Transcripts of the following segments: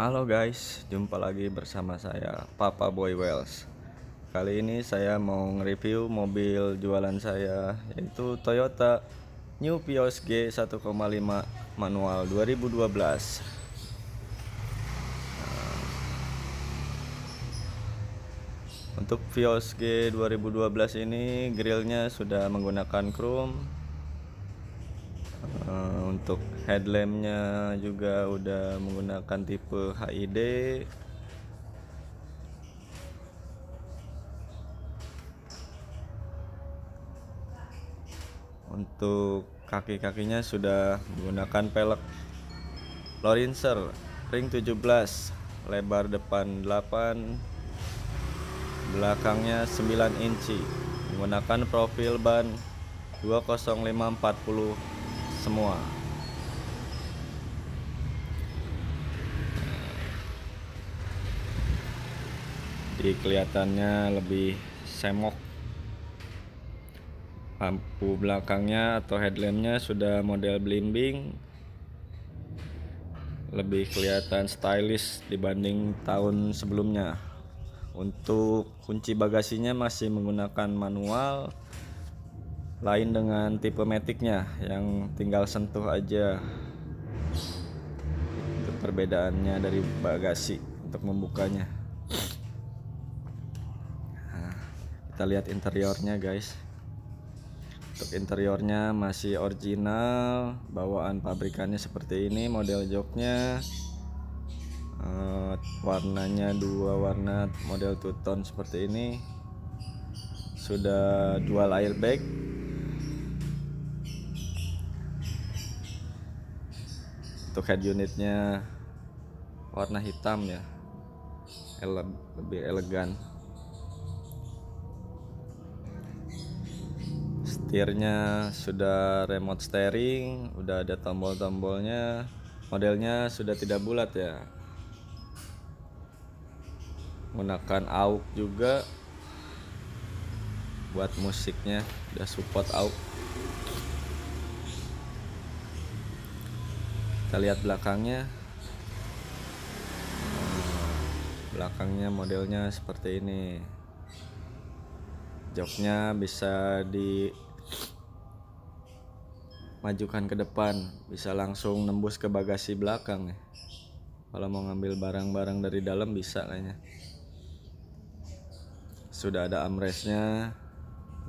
Halo guys, jumpa lagi bersama saya Papa Boy Wells. Kali ini saya mau nge-review mobil jualan saya yaitu Toyota New Vios G 1,5 manual 2012. Untuk Vios G 2012 ini grillnya sudah menggunakan chrome Eh, untuk headlampnya juga udah menggunakan tipe HID untuk kaki-kakinya sudah menggunakan pelek Lorenzer ring 17 lebar depan 8 belakangnya 9 inci menggunakan profil ban 20540 semua jadi kelihatannya lebih semok lampu belakangnya atau headlampnya sudah model blimbing lebih kelihatan stylish dibanding tahun sebelumnya untuk kunci bagasinya masih menggunakan manual lain dengan tipe metiknya yang tinggal sentuh aja itu perbedaannya dari bagasi untuk membukanya nah, kita lihat interiornya guys untuk interiornya masih original bawaan pabrikannya seperti ini model joknya uh, warnanya dua warna model two tone seperti ini sudah dual airbag untuk head unitnya warna hitam ya Ele lebih elegan setirnya sudah remote steering udah ada tombol-tombolnya modelnya sudah tidak bulat ya menggunakan AUX juga buat musiknya udah support AUX kita lihat belakangnya hmm, belakangnya modelnya seperti ini joknya bisa di majukan ke depan bisa langsung nembus ke bagasi belakang ya. kalau mau ngambil barang-barang dari dalam bisa kayaknya sudah ada armrestnya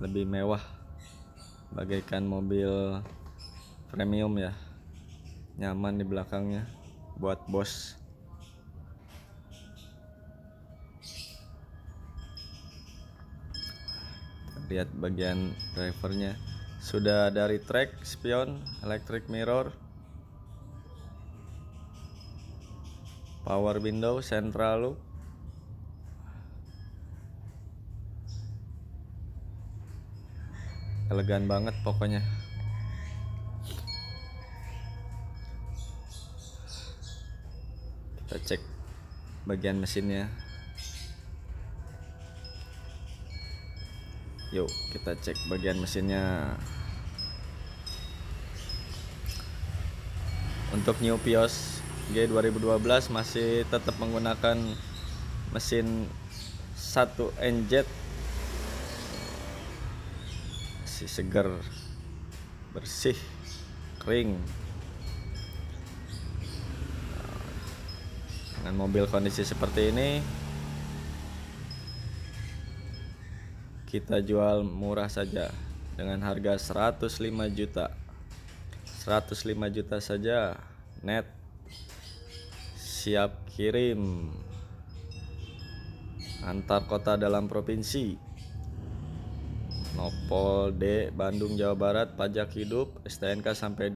lebih mewah bagaikan mobil premium ya nyaman di belakangnya buat bos lihat bagian drivernya sudah dari track spion electric mirror power window central loop elegan banget pokoknya kita cek bagian mesinnya yuk kita cek bagian mesinnya untuk new Pios G2012 masih tetap menggunakan mesin 1 NJ e masih segar bersih kering dengan mobil kondisi seperti ini kita jual murah saja dengan harga 105 juta 105 juta saja net siap kirim antar kota dalam provinsi Nopol D Bandung Jawa Barat pajak hidup STNK sampai